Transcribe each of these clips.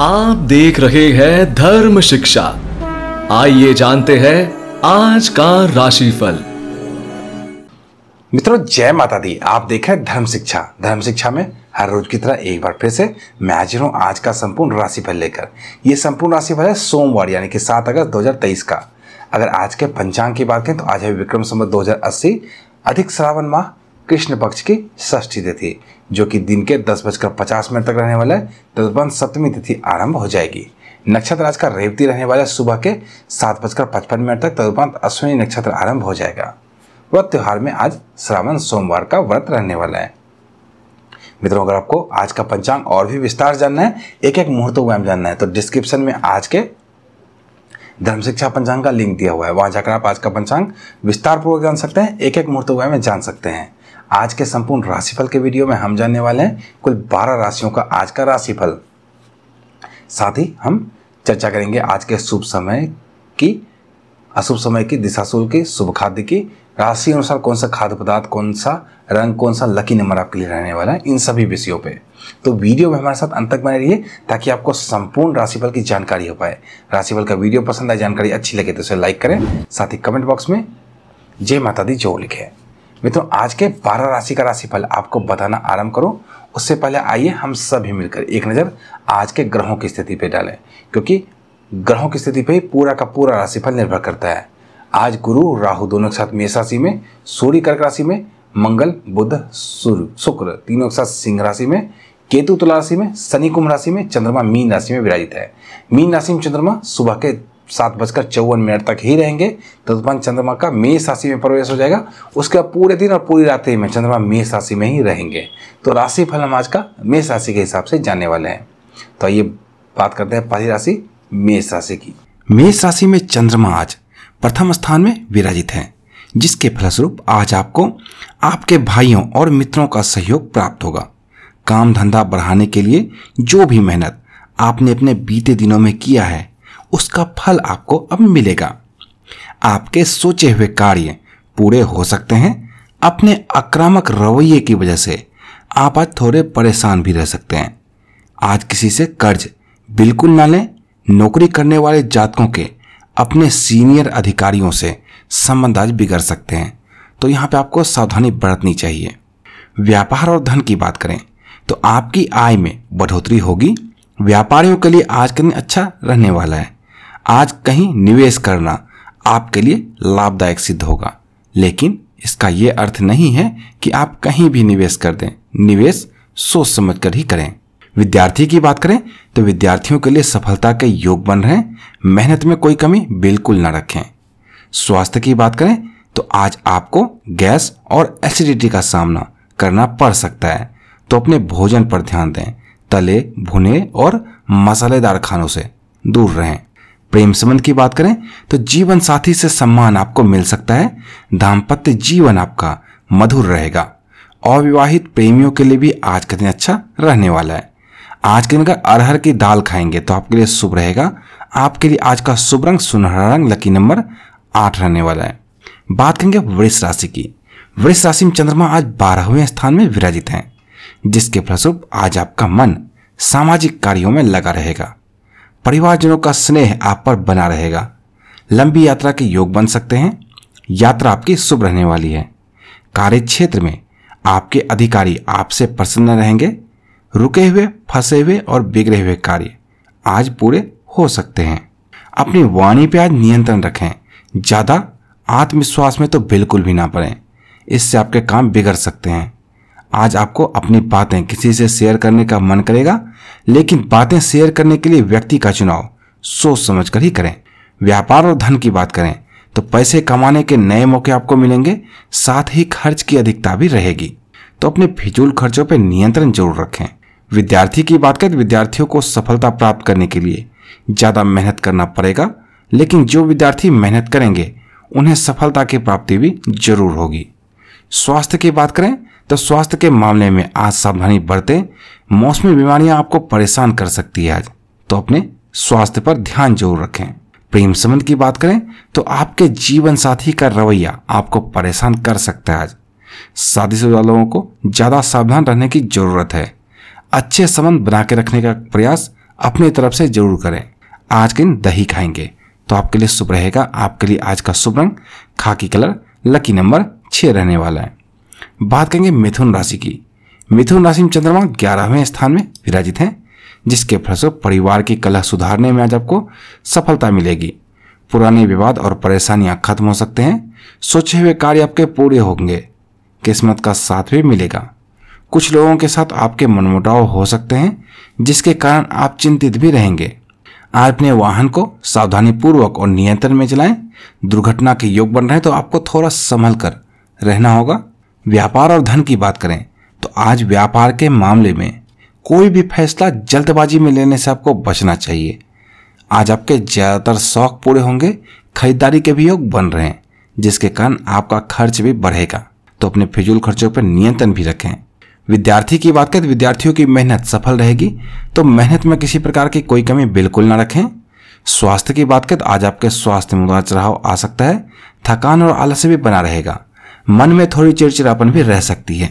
आप देख रहे हैं धर्म शिक्षा आइए जानते हैं आज का राशिफल मित्रों जय माता दी आप देख रहे धर्म शिक्षा धर्म शिक्षा में हर रोज की तरह एक बार फिर से मैं हाजिर हूँ आज का संपूर्ण राशिफल लेकर ये संपूर्ण राशिफल है सोमवार यानी कि सात अगस्त 2023 का अगर आज के पंचांग की बात करें तो आज है विक्रम संबत 2080 अधिक श्रावण माह कृष्ण पक्ष की षष्ठी तिथि जो कि दिन के दस बजकर पचास मिनट तक रहने वाला है तदुपरांत सप्तमी तिथि आरंभ हो जाएगी नक्षत्र आज का रेवती रहने वाला सुबह के सात बजकर पचपन मिनट तक तदुपरांत अश्विनी नक्षत्र आरंभ हो जाएगा व्रत त्यौहार में आज श्रावण सोमवार का व्रत रहने वाला है मित्रों अगर आपको आज का पंचांग और भी विस्तार जानना है एक एक मुहूर्त को जानना है तो डिस्क्रिप्शन में आज के धर्म शिक्षा पंचांग का लिंक दिया हुआ है वहां जाकर आप आज का पंचांग विस्तार पूर्वक जान सकते हैं एक एक मुहूर्त में जान सकते हैं आज के संपूर्ण राशिफल के वीडियो में हम जानने वाले हैं कुल 12 राशियों का आज का राशिफल साथ ही हम चर्चा करेंगे आज के शुभ समय की अशुभ समय की दिशाशूल की शुभ खाद्य की राशि अनुसार कौन सा खाद्य पदार्थ कौन सा रंग कौन सा लकी नंबर आपके लिए रहने वाला है इन सभी विषयों पे तो वीडियो में हमारे साथ अंत तक बने रहिए ताकि आपको संपूर्ण राशिफल की जानकारी हो पाए राशिफल का वीडियो पसंद आए जानकारी अच्छी लगे तो उसे लाइक करें साथ ही कमेंट बॉक्स में जय माता दी जो लिखे मित्रों आज के बारह राशि का राशिफल आपको बताना आरंभ करो उससे पहले आइए हम सभी मिलकर एक नज़र आज के ग्रहों की स्थिति पर डालें क्योंकि ग्रहों की स्थिति पर पूरा का पूरा राशिफल निर्भर करता है आज गुरु राहु दोनों के साथ मेष राशि में सूर्य कर्क राशि में मंगल बुध सूर्य शुक्र तीनों के साथ सिंह राशि में केतु तुला राशि में शनि कुंभ राशि में चंद्रमा मीन राशि में विराजित है मीन राशि में चंद्रमा सुबह के सात बजकर चौवन मिनट तक ही रहेंगे तदुपरांत चंद्रमा का मेष राशि में प्रवेश हो जाएगा उसके बाद पूरे दिन और पूरी रात में चंद्रमा मेष राशि में ही रहेंगे तो राशि फल हम आज का मेष राशि के हिसाब से जानने वाले हैं तो आइए बात करते हैं पहली राशि मेष राशि की मेष राशि में चंद्रमा आज प्रथम स्थान में विराजित है जिसके फलस्वरूप आज आपको आपके भाइयों और मित्रों का सहयोग प्राप्त होगा काम धंधा बढ़ाने के लिए जो भी मेहनत आपने अपने बीते दिनों में किया है उसका फल आपको अब मिलेगा आपके सोचे हुए कार्य पूरे हो सकते हैं अपने आक्रामक रवैये की वजह से आप आज थोड़े परेशान भी रह सकते हैं आज किसी से कर्ज बिल्कुल ना लें नौकरी करने वाले जातकों के अपने सीनियर अधिकारियों से संबंध आज बिगड़ सकते हैं तो यहां पे आपको सावधानी बरतनी चाहिए व्यापार और धन की बात करें तो आपकी आय में बढ़ोतरी होगी व्यापारियों के लिए आज का दिन अच्छा रहने वाला है आज कहीं निवेश करना आपके लिए लाभदायक सिद्ध होगा लेकिन इसका ये अर्थ नहीं है कि आप कहीं भी निवेश कर दें निवेश सोच समझ कर ही करें विद्यार्थी की बात करें तो विद्यार्थियों के लिए सफलता के योग बन रहे मेहनत में कोई कमी बिल्कुल ना रखें स्वास्थ्य की बात करें तो आज आपको गैस और एसिडिटी का सामना करना पड़ सकता है तो अपने भोजन पर ध्यान दें तले भुने और मसालेदार खानों से दूर रहें प्रेम संबंध की बात करें तो जीवन साथी से सम्मान आपको मिल सकता है दाम्पत्य जीवन आपका मधुर रहेगा अविवाहित प्रेमियों के लिए भी आज का दिन अच्छा रहने वाला है आज के दिन का अरहर की दाल खाएंगे तो आपके लिए शुभ रहेगा आपके लिए आज का शुभ रंग सुनहरा रंग लकी नंबर आठ रहने वाला है बात करेंगे वृक्ष राशि की वृक्ष राशि में चंद्रमा आज बारहवें स्थान में विराजित हैं जिसके फलस्वरूप आज आपका मन सामाजिक कार्यों में लगा रहेगा परिवारजनों का स्नेह आप पर बना रहेगा लंबी यात्रा के योग बन सकते हैं यात्रा आपकी शुभ रहने वाली है कार्य क्षेत्र में आपके अधिकारी आपसे प्रसन्न रहेंगे रुके हुए फंसे हुए और बिगड़े हुए कार्य आज पूरे हो सकते हैं अपनी वाणी पे आज नियंत्रण रखें ज़्यादा आत्मविश्वास में तो बिल्कुल भी ना पड़ें इससे आपके काम बिगड़ सकते हैं आज आपको अपनी बातें किसी से शेयर करने का मन करेगा लेकिन बातें शेयर करने के लिए व्यक्ति का चुनाव सोच समझ कर ही करें व्यापार और धन की बात करें तो पैसे कमाने के नए मौके आपको मिलेंगे साथ ही खर्च की अधिकता भी रहेगी तो अपने फिजूल खर्चों पर नियंत्रण जरूर रखें विद्यार्थी की बात करें विद्यार्थियों को सफलता प्राप्त करने के लिए ज़्यादा मेहनत करना पड़ेगा लेकिन जो विद्यार्थी मेहनत करेंगे उन्हें सफलता की प्राप्ति भी जरूर होगी स्वास्थ्य की बात करें तो स्वास्थ्य के मामले में आज सावधानी बरते मौसमी बीमारियां आपको परेशान कर सकती है आज तो अपने स्वास्थ्य पर ध्यान जरूर रखें प्रेम संबंध की बात करें तो आपके जीवन साथी का रवैया आपको परेशान कर सकता है आज शादीशुदा लोगों को ज़्यादा सावधान रहने की ज़रूरत है अच्छे संबंध बना के रखने का प्रयास अपनी तरफ से जरूर करें आज के दिन दही खाएंगे तो आपके लिए शुभ रहेगा आपके लिए आज का शुभ रंग खाकी कलर लकी नंबर छह रहने वाला है बात करेंगे मिथुन राशि की मिथुन राशि में चंद्रमा ग्यारहवें स्थान में विराजित हैं जिसके फलस्वरूप परिवार की कलह सुधारने में आज आपको सफलता मिलेगी पुराने विवाद और परेशानियां खत्म हो सकते हैं सोचे हुए कार्य आपके पूरे होंगे किस्मत का साथ भी मिलेगा कुछ लोगों के साथ आपके मनमुटाव हो सकते हैं जिसके कारण आप चिंतित भी रहेंगे आज अपने वाहन को सावधानी पूर्वक और नियंत्रण में चलाएं दुर्घटना के योग बन रहे हैं तो आपको थोड़ा संभल कर रहना होगा व्यापार और धन की बात करें तो आज व्यापार के मामले में कोई भी फैसला जल्दबाजी में लेने से आपको बचना चाहिए आज आपके ज़्यादातर शौक पूरे होंगे खरीदारी के भी योग बन रहे हैं जिसके कारण आपका खर्च भी बढ़ेगा तो अपने फिजूल खर्चों पर नियंत्रण भी रखें विद्यार्थी की बात करें तो विद्यार्थियों की मेहनत सफल रहेगी तो मेहनत में किसी प्रकार की कोई कमी बिल्कुल ना रखें स्वास्थ्य की बात करें तो आज आपके स्वास्थ्य में उतार चढ़ाव आ सकता है थकान और आलस्य भी बना रहेगा मन में थोड़ी चिड़चिड़ापन भी रह सकती है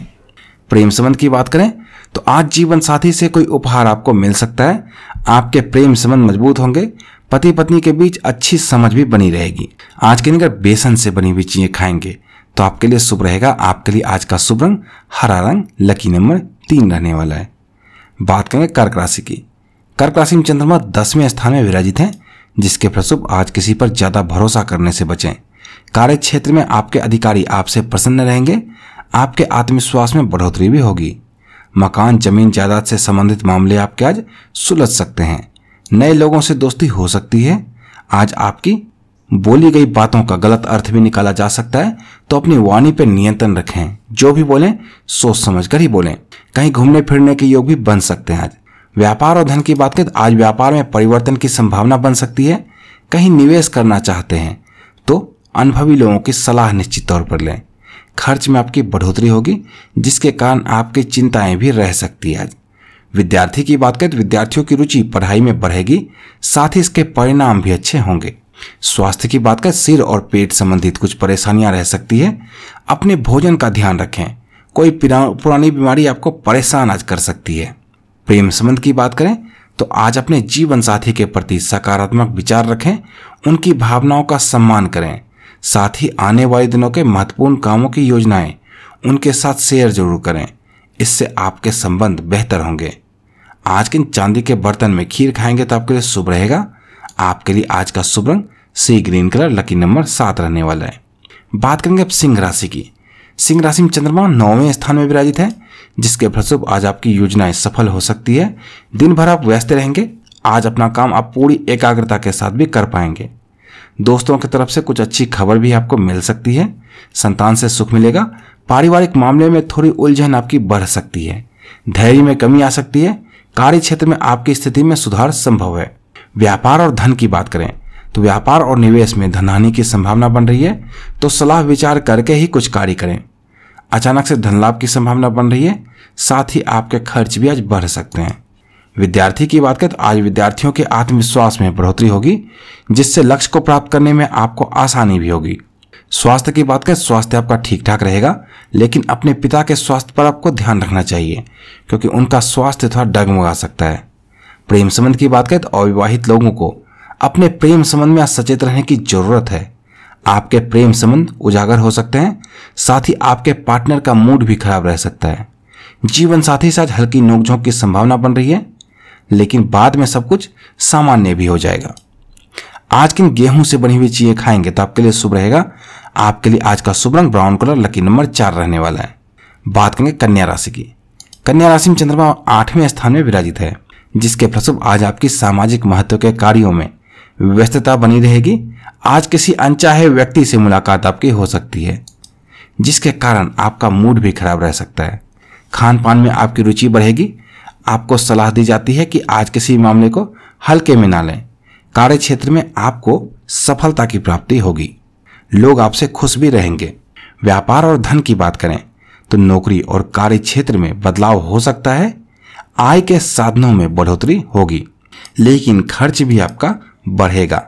प्रेम संबंध की बात करें तो आज जीवन साथी से कोई उपहार आपको मिल सकता है आपके प्रेम संबंध मजबूत होंगे पति पत्नी के बीच अच्छी समझ भी बनी रहेगी आज के दिन अगर बेसन से बनी हुई चीजें खाएंगे तो आपके लिए शुभ रहेगा आपके लिए आज का शुभ रंग हरा रंग लकी नंबर तीन रहने वाला है बात करेंगे कर्क राशि की कर्क राशि में चंद्रमा दसवें स्थान में विराजित हैं जिसके प्रसुभ आज किसी पर ज्यादा भरोसा करने से बचें कार्य क्षेत्र में आपके अधिकारी आपसे प्रसन्न रहेंगे आपके आत्मविश्वास में बढ़ोतरी भी होगी मकान जमीन जायदाद से संबंधित मामले आपके आज सुलझ सकते हैं नए लोगों से दोस्ती हो सकती है आज आपकी बोली गई बातों का गलत अर्थ भी निकाला जा सकता है तो अपनी वाणी पर नियंत्रण रखें जो भी बोलें सोच समझ कर ही बोलें कहीं घूमने फिरने के योग भी बन सकते हैं आज व्यापार और धन की बात करें तो आज व्यापार में परिवर्तन की संभावना बन सकती है कहीं निवेश करना चाहते हैं अनुभवी लोगों की सलाह निश्चित तौर पर लें खर्च में आपकी बढ़ोतरी होगी जिसके कारण आपकी चिंताएं भी रह सकती है विद्यार्थी की बात करें तो विद्यार्थियों की रुचि पढ़ाई में बढ़ेगी साथ ही इसके परिणाम भी अच्छे होंगे स्वास्थ्य की बात करें सिर और पेट संबंधित कुछ परेशानियां रह सकती है अपने भोजन का ध्यान रखें कोई पुरानी बीमारी आपको परेशान आज कर सकती है प्रेम संबंध की बात करें तो आज अपने जीवन साथी के प्रति सकारात्मक विचार रखें उनकी भावनाओं का सम्मान करें साथ ही आने वाले दिनों के महत्वपूर्ण कामों की योजनाएं उनके साथ शेयर जरूर करें इससे आपके संबंध बेहतर होंगे आज के चांदी के बर्तन में खीर खाएंगे तो आपके लिए शुभ रहेगा आपके लिए आज का शुभ रंग sea green colour lucky number सात रहने वाला है बात करेंगे अब सिंह राशि की सिंह राशि में चंद्रमा नौवें स्थान में विराजित है जिसके फलस्वरूप आज आपकी योजनाएं सफल हो सकती है दिन भर आप व्यस्त रहेंगे आज अपना काम आप पूरी एकाग्रता के साथ भी कर पाएंगे दोस्तों की तरफ से कुछ अच्छी खबर भी आपको मिल सकती है संतान से सुख मिलेगा पारिवारिक मामले में थोड़ी उलझन आपकी बढ़ सकती है धैर्य में कमी आ सकती है कार्य क्षेत्र में आपकी स्थिति में सुधार संभव है व्यापार और धन की बात करें तो व्यापार और निवेश में धनहानि की संभावना बन रही है तो सलाह विचार करके ही कुछ कार्य करें अचानक से धन लाभ की संभावना बन रही है साथ ही आपके खर्च भी आज बढ़ सकते हैं विद्यार्थी की बात करें तो आज विद्यार्थियों के आत्मविश्वास में बढ़ोतरी होगी जिससे लक्ष्य को प्राप्त करने में आपको आसानी भी होगी स्वास्थ्य की बात करें स्वास्थ्य आपका ठीक ठाक रहेगा लेकिन अपने पिता के स्वास्थ्य पर आपको ध्यान रखना चाहिए क्योंकि उनका स्वास्थ्य थोड़ा डगमगा सकता है प्रेम संबंध की बात करें तो अविवाहित लोगों को अपने प्रेम संबंध में सचेत रहने की जरूरत है आपके प्रेम संबंध उजागर हो सकते हैं साथ ही आपके पार्टनर का मूड भी खराब रह सकता है जीवन साथी साथ हल्की नोकझोंक की संभावना बन रही है लेकिन बाद में सब कुछ सामान्य भी हो जाएगा आज किन गेहूं से बनी हुई चीजें खाएंगे तो आपके लिए शुभ रहेगा आपके लिए आज का शुभ रंग ब्राउन कलर लकी नंबर चार रहने वाला है बात करेंगे कन्या राशि की कन्या राशि में चंद्रमा आठवें स्थान में विराजित है जिसके फलस्वरूप आज आपकी सामाजिक महत्व के कार्यों में व्यस्तता बनी रहेगी आज किसी अनचाहे व्यक्ति से मुलाकात आपकी हो सकती है जिसके कारण आपका मूड भी खराब रह सकता है खान पान में आपकी रुचि बढ़ेगी आपको सलाह दी जाती है कि आज किसी मामले को हल्के में ना लें कार्य क्षेत्र में आपको सफलता की प्राप्ति होगी लोग आपसे खुश भी रहेंगे व्यापार और धन की बात करें तो नौकरी और कार्य क्षेत्र में बदलाव हो सकता है आय के साधनों में बढ़ोतरी होगी लेकिन खर्च भी आपका बढ़ेगा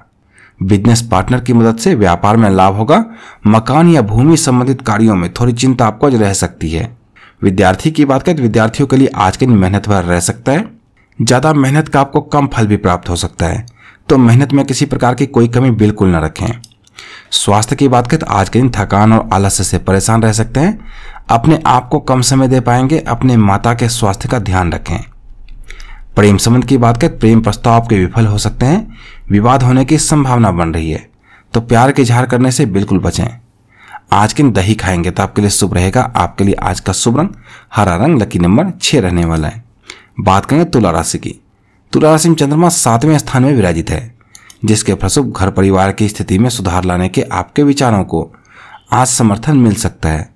बिजनेस पार्टनर की मदद से व्यापार में लाभ होगा मकान या भूमि संबंधित कार्यों में थोड़ी चिंता आपको रह सकती है विद्यार्थी की बात करें तो विद्यार्थियों के लिए आज के दिन मेहनत भर रह सकता है ज़्यादा मेहनत का आपको कम फल भी प्राप्त हो सकता है तो मेहनत में किसी प्रकार की कोई कमी बिल्कुल न रखें स्वास्थ्य की बात करें तो आज के दिन थकान और आलस्य से परेशान रह सकते हैं अपने आप को कम समय दे पाएंगे अपने माता के स्वास्थ्य का ध्यान रखें प्रेम संबंध की बात करें तो प्रेम प्रस्ताव आपके विफल हो सकते हैं विवाद होने की संभावना बन रही है तो प्यार के इजहार करने से बिल्कुल बचें आज के दिन दही खाएंगे तो आपके लिए शुभ रहेगा आपके लिए आज का शुभ रंग हरा रंग लकी नंबर छः रहने वाला है बात करेंगे तुला राशि की तुला राशि में चंद्रमा सातवें स्थान में विराजित है जिसके फलस्वरूप घर परिवार की स्थिति में सुधार लाने के आपके विचारों को आज समर्थन मिल सकता है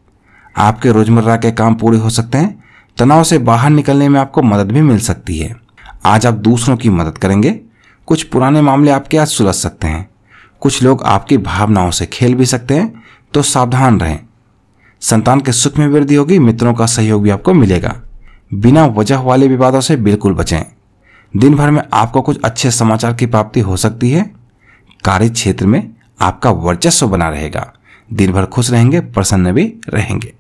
आपके रोजमर्रा के काम पूरे हो सकते हैं तनाव से बाहर निकलने में आपको मदद भी मिल सकती है आज आप दूसरों की मदद करेंगे कुछ पुराने मामले आपके आज सुलझ सकते हैं कुछ लोग आपकी भावनाओं से खेल भी सकते हैं तो सावधान रहें संतान के सुख में वृद्धि होगी मित्रों का सहयोग भी आपको मिलेगा बिना वजह वाले विवादों से बिल्कुल बचें दिन भर में आपको कुछ अच्छे समाचार की प्राप्ति हो सकती है कार्य क्षेत्र में आपका वर्चस्व बना रहेगा दिन भर खुश रहेंगे प्रसन्न भी रहेंगे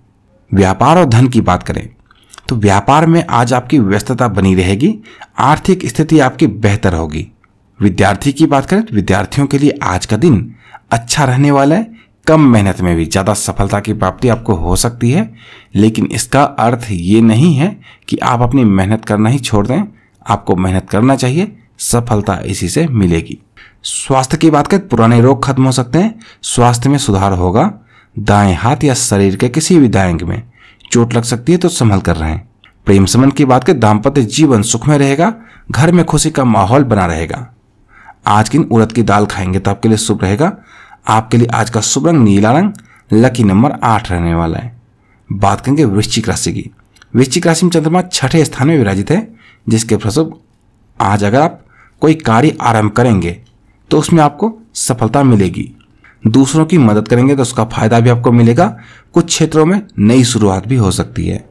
व्यापार और धन की बात करें तो व्यापार में आज आपकी व्यस्तता बनी रहेगी आर्थिक स्थिति आपकी बेहतर होगी विद्यार्थी की बात करें तो विद्यार्थियों के लिए आज का दिन अच्छा रहने वाला है कम मेहनत में भी ज़्यादा सफलता की प्राप्ति आपको हो सकती है लेकिन इसका अर्थ ये नहीं है कि आप अपनी मेहनत करना ही छोड़ दें आपको मेहनत करना चाहिए सफलता इसी से मिलेगी स्वास्थ्य की बात करें पुराने रोग खत्म हो सकते हैं स्वास्थ्य में सुधार होगा दाएं हाथ या शरीर के किसी भी दाएंग में चोट लग सकती है तो संभल कर रहे प्रेम संबंध की बात करें दाम्पत्य जीवन सुख में रहेगा घर में खुशी का माहौल बना रहेगा आज किन उड़द की दाल खाएंगे तो आपके लिए शुभ रहेगा आपके लिए आज का शुभ रंग नीला रंग लकी नंबर आठ रहने वाला है बात करेंगे वृश्चिक राशि की वृश्चिक राशि में चंद्रमा छठे स्थान में विराजित है जिसके फलस्व आज अगर आप कोई कार्य आरंभ करेंगे तो उसमें आपको सफलता मिलेगी दूसरों की मदद करेंगे तो उसका फायदा भी आपको मिलेगा कुछ क्षेत्रों में नई शुरुआत भी हो सकती है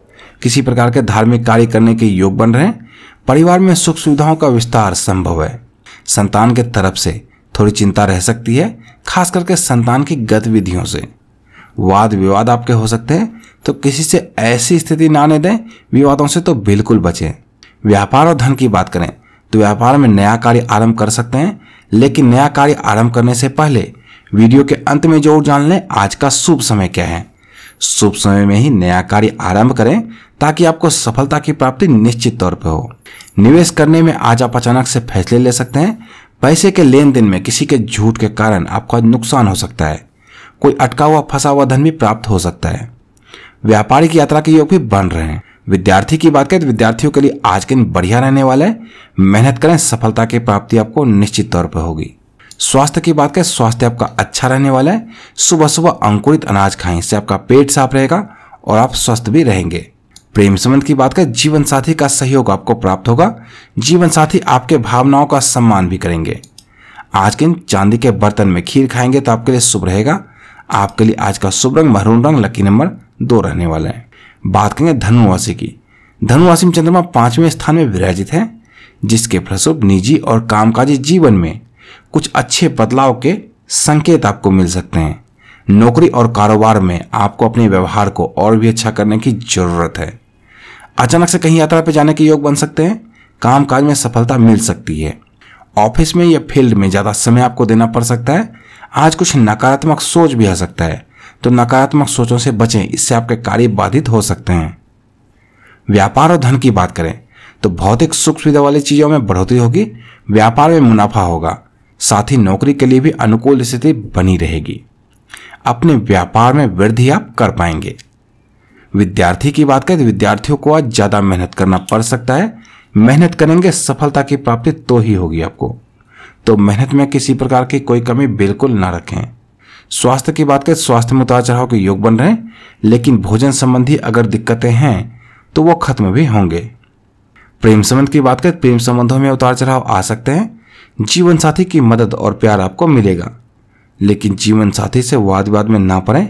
किसी प्रकार के धार्मिक कार्य करने के योग बन रहे हैं परिवार में सुख सुविधाओं का विस्तार संभव है संतान के तरफ से थोड़ी चिंता रह सकती है खास करके संतान की गतिविधियों से वाद विवाद आपके हो सकते हैं तो किसी से ऐसी स्थिति ना आने दें विवादों से तो बिल्कुल बचें व्यापार और धन की बात करें तो व्यापार में नया कार्य आरंभ कर सकते हैं लेकिन नया कार्य आरंभ करने से पहले वीडियो के अंत में जरूर जान लें आज का शुभ समय क्या है शुभ समय में ही नया कार्य आरंभ करें ताकि आपको सफलता की प्राप्ति निश्चित तौर पर हो निवेश करने में आज आप अचानक से फैसले ले सकते हैं पैसे के लेन देन में किसी के झूठ के कारण आज नुकसान हो सकता है कोई अटका हुआ फंसा हुआ धन भी प्राप्त हो सकता है व्यापारिक यात्रा के योग भी बन रहे हैं विद्यार्थी की बात करें तो विद्यार्थियों के लिए आज के दिन बढ़िया रहने वाला है मेहनत करें सफलता की प्राप्ति आपको निश्चित तौर पर होगी स्वास्थ्य की बात करें स्वास्थ्य आपका अच्छा रहने वाला है सुबह सुबह अंकुरित अनाज खाएं इससे आपका पेट साफ रहेगा और आप स्वस्थ भी रहेंगे प्रेम संबंध की बात करें जीवन साथी का सहयोग आपको प्राप्त होगा जीवन साथी आपके भावनाओं का सम्मान भी करेंगे आज के दिन चांदी के बर्तन में खीर खाएंगे तो आपके लिए शुभ रहेगा आपके लिए आज का शुभ रंग महरून रंग लकी नंबर दो रहने वाला है बात करेंगे धनुराशि की धनुराशि में चंद्रमा पांचवें स्थान में विराजित है जिसके फलस्वरूप निजी और कामकाजी जीवन में कुछ अच्छे बदलाव के संकेत आपको मिल सकते हैं नौकरी और कारोबार में आपको अपने व्यवहार को और भी अच्छा करने की जरूरत है अचानक से कहीं यात्रा पर जाने के योग बन सकते हैं काम काज में सफलता मिल सकती है ऑफिस में या फील्ड में ज़्यादा समय आपको देना पड़ सकता है आज कुछ नकारात्मक सोच भी आ सकता है तो नकारात्मक सोचों से बचें इससे आपके कार्य बाधित हो सकते हैं व्यापार और धन की बात करें तो भौतिक सुख सुविधा वाली चीज़ों में बढ़ोतरी होगी व्यापार में मुनाफा होगा साथ ही नौकरी के लिए भी अनुकूल स्थिति बनी रहेगी अपने व्यापार में वृद्धि आप कर पाएंगे विद्यार्थी की बात करें तो विद्यार्थियों को आज ज़्यादा मेहनत करना पड़ सकता है मेहनत करेंगे सफलता की प्राप्ति तो ही होगी आपको तो मेहनत में किसी प्रकार की कोई कमी बिल्कुल ना रखें स्वास्थ्य की बात करें तो स्वास्थ्य में उतार चढ़ाव के योग बन रहे हैं लेकिन भोजन संबंधी अगर दिक्कतें हैं तो वो खत्म भी होंगे प्रेम संबंध की बात करें तो प्रेम संबंधों में उतार चढ़ाव आ सकते हैं जीवन साथी की मदद और प्यार आपको मिलेगा लेकिन जीवन साथी से वाद विवाद में ना पड़े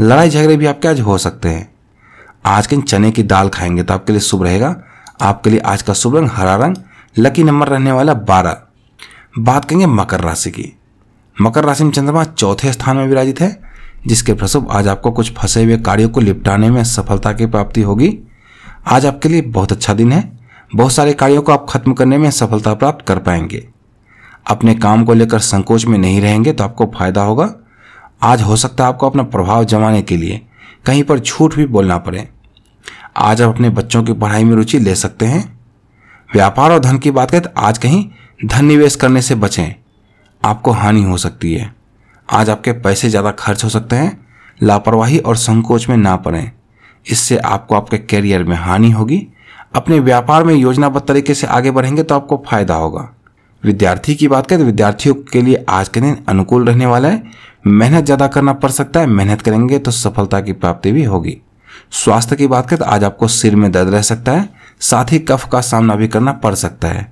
लड़ाई झगड़े भी आपके आज हो सकते हैं आज के चने की दाल खाएंगे तो आपके लिए शुभ रहेगा आपके लिए आज का शुभ रंग हरा रंग लकी नंबर रहने वाला बारह बात करेंगे मकर राशि की मकर राशि में चंद्रमा चौथे स्थान में विराजित है जिसके प्रसुभ आज आपको कुछ फंसे हुए कार्यों को निपटाने में सफलता की प्राप्ति होगी आज आपके लिए बहुत अच्छा दिन है बहुत सारे कार्यों को आप खत्म करने में सफलता प्राप्त कर पाएंगे अपने काम को लेकर संकोच में नहीं रहेंगे तो आपको फायदा होगा आज हो सकता है आपको अपना प्रभाव जमाने के लिए कहीं पर झूठ भी बोलना पड़े आज आप अपने बच्चों की पढ़ाई में रुचि ले सकते हैं व्यापार और धन की बात करें तो आज कहीं धन निवेश करने से बचें आपको हानि हो सकती है आज आपके पैसे ज़्यादा खर्च हो सकते हैं लापरवाही और संकोच में ना पड़ें इससे आपको आपके करियर में हानि होगी अपने व्यापार में योजनाबद्ध तरीके से आगे बढ़ेंगे तो आपको फायदा होगा विद्यार्थी की बात करें तो विद्यार्थियों के लिए आज के दिन अनुकूल रहने वाला है मेहनत ज़्यादा करना पड़ सकता है मेहनत करेंगे तो सफलता की प्राप्ति भी होगी स्वास्थ्य की बात करें तो आज आपको सिर में दर्द रह सकता है साथ ही कफ का सामना भी करना पड़ सकता है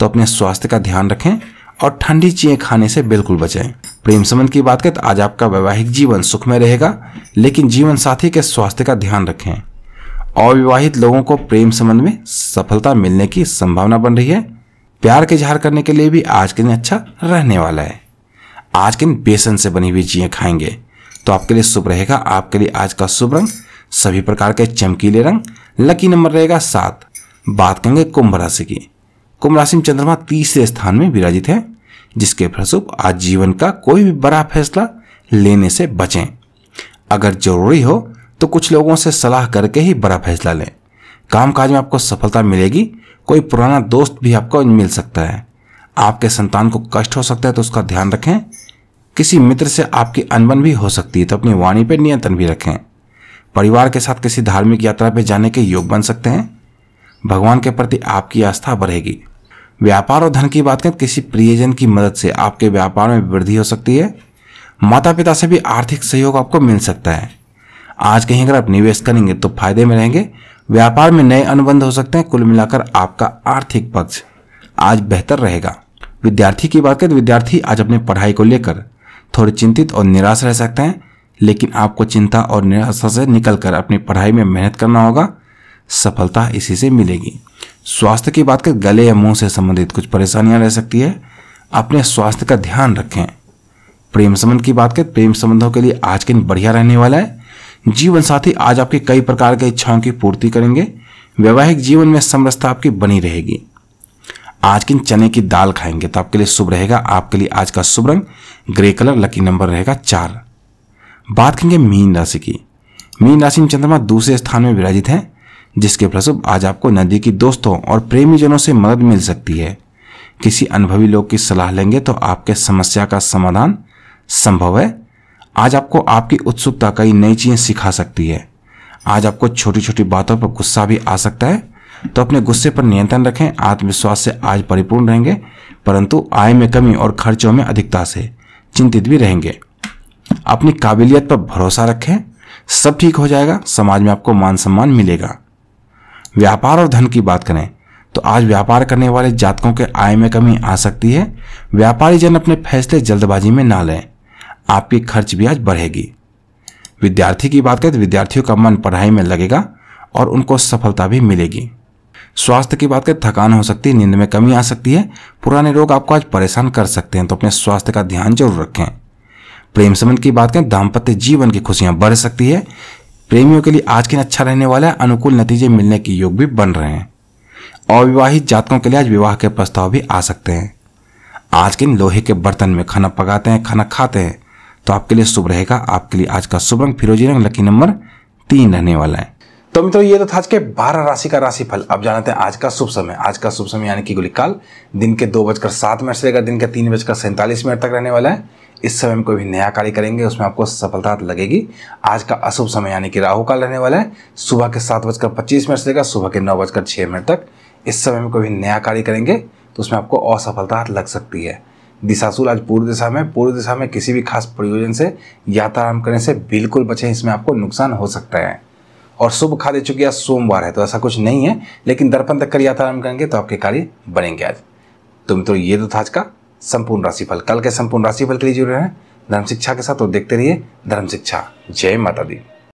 तो अपने स्वास्थ्य का ध्यान रखें और ठंडी चीज़ें खाने से बिल्कुल बचें प्रेम संबंध की बात करें तो आज आपका वैवाहिक जीवन सुख में रहेगा लेकिन जीवन साथी के स्वास्थ्य का ध्यान रखें अविवाहित लोगों को प्रेम संबंध में सफलता मिलने की संभावना बन रही है प्यार के इजहार करने के लिए भी आज के दिन अच्छा रहने वाला है आज के दिन बेसन से बनी हुई चीज़ें खाएंगे तो आपके लिए शुभ रहेगा आपके लिए आज का शुभ रंग सभी प्रकार के चमकीले रंग लकी नंबर रहेगा सात बात करेंगे कुंभ राशि की कुंभ राशि में चंद्रमा तीसरे स्थान में विराजित है जिसके फलस्वरूप आज जीवन का कोई भी बड़ा फैसला लेने से बचें अगर जरूरी हो तो कुछ लोगों से सलाह करके ही बड़ा फैसला लें कामकाज में आपको सफलता मिलेगी कोई पुराना दोस्त भी आपको मिल सकता है आपके संतान को कष्ट हो सकता है तो उसका ध्यान रखें किसी मित्र से आपकी अनबन भी हो सकती है तो अपनी वाणी पर नियंत्रण भी रखें परिवार के साथ किसी धार्मिक यात्रा पर जाने के योग बन सकते हैं भगवान के प्रति आपकी आस्था बढ़ेगी व्यापार और धन की बात करें तो किसी प्रियजन की मदद से आपके व्यापार में वृद्धि हो सकती है माता पिता से भी आर्थिक सहयोग आपको मिल सकता है आज कहीं अगर आप निवेश करेंगे तो फायदे में रहेंगे व्यापार में नए अनुबंध हो सकते हैं कुल मिलाकर आपका आर्थिक पक्ष आज बेहतर रहेगा विद्यार्थी की बात करें तो विद्यार्थी आज अपनी पढ़ाई को लेकर थोड़े चिंतित और निराश रह सकते हैं लेकिन आपको चिंता और निराशा से निकलकर अपनी पढ़ाई में मेहनत करना होगा सफलता इसी से मिलेगी स्वास्थ्य की बात करें गले या मुंह से संबंधित कुछ परेशानियां रह सकती है अपने स्वास्थ्य का ध्यान रखें प्रेम संबंध की बात करें प्रेम संबंधों के लिए आज के दिन बढ़िया रहने वाला है जीवन साथी आज आपके कई प्रकार की इच्छाओं की पूर्ति करेंगे वैवाहिक जीवन में समरसता आपकी बनी रहेगी आज किन चने की दाल खाएंगे तो आपके लिए शुभ रहेगा आपके लिए आज का शुभ रंग ग्रे कलर लकी नंबर रहेगा चार बात करेंगे मीन राशि की मीन राशि में चंद्रमा दूसरे स्थान में विराजित है जिसके फलस्वरूप आज आपको नदी की दोस्तों और प्रेमीजनों से मदद मिल सकती है किसी अनुभवी लोग की सलाह लेंगे तो आपके समस्या का समाधान संभव है आज आपको आपकी उत्सुकता कई नई चीजें सिखा सकती है आज आपको छोटी छोटी बातों पर गुस्सा भी आ सकता है तो अपने गुस्से पर नियंत्रण रखें आत्मविश्वास से आज परिपूर्ण रहेंगे परंतु आय में कमी और खर्चों में अधिकता से चिंतित भी रहेंगे अपनी काबिलियत पर भरोसा रखें सब ठीक हो जाएगा समाज में आपको मान सम्मान मिलेगा व्यापार और धन की बात करें तो आज व्यापार करने वाले जातकों के आय में कमी आ सकती है व्यापारी जन अपने फैसले जल्दबाजी में ना लें आपकी खर्च ब्याज बढ़ेगी विद्यार्थी की बात करें तो विद्यार्थियों का मन पढ़ाई में लगेगा और उनको सफलता भी मिलेगी स्वास्थ्य की बात करें थकान हो सकती है नींद में कमी आ सकती है पुराने रोग आपको आज परेशान कर सकते हैं तो अपने स्वास्थ्य का ध्यान जरूर रखें प्रेम संबंध की बात करें दाम्पत्य जीवन की खुशियां बढ़ सकती है प्रेमियों के लिए आज के दिन अच्छा रहने वाला है अनुकूल नतीजे मिलने के योग भी बन रहे हैं अविवाहित जातकों के लिए आज विवाह के प्रस्ताव भी आ सकते हैं आज के दिन लोहे के बर्तन में खाना पकाते हैं खाना खाते हैं तो आपके लिए शुभ रहेगा आपके लिए आज का शुभ रंग फिरोजी रंग लकी नंबर तीन रहने वाला है तो मित्रों ये तो था आज के बारह राशि का राशिफल अब जानते हैं आज का शुभ समय आज का शुभ समय यानी कि गुलिकाल दिन के दो बजकर सात मिनट से लेकर दिन के तीन बजकर सैंतालीस मिनट तक रहने वाला है इस समय में कोई भी नया कार्य करेंगे उसमें आपको सफलता लगेगी आज का अशुभ समय यानी कि राहु काल रहने वाला है सुबह के सात बजकर पच्चीस मिनट से लेकर सुबह के नौ बजकर छः मिनट तक इस समय में कोई भी नया कार्य करेंगे तो उसमें आपको असफलता लग सकती है दिशाशूल आज पूर्व दिशा में पूर्व दिशा में किसी भी खास प्रयोजन से यात्रा आरम्भ करने से बिल्कुल बचें इसमें आपको नुकसान हो सकता है और शुभ खा दे चुकी आज सोमवार है तो ऐसा कुछ नहीं है लेकिन दर्पण तक कर यात्रा आरम्भ करेंगे तो आपके कार्य बनेंगे आज तो मित्रों ये तो था आज का संपूर्ण राशिफल कल के संपूर्ण राशिफल के लिए जुड़े हैं धर्म शिक्षा के साथ और तो देखते रहिए धर्म शिक्षा जय माता दी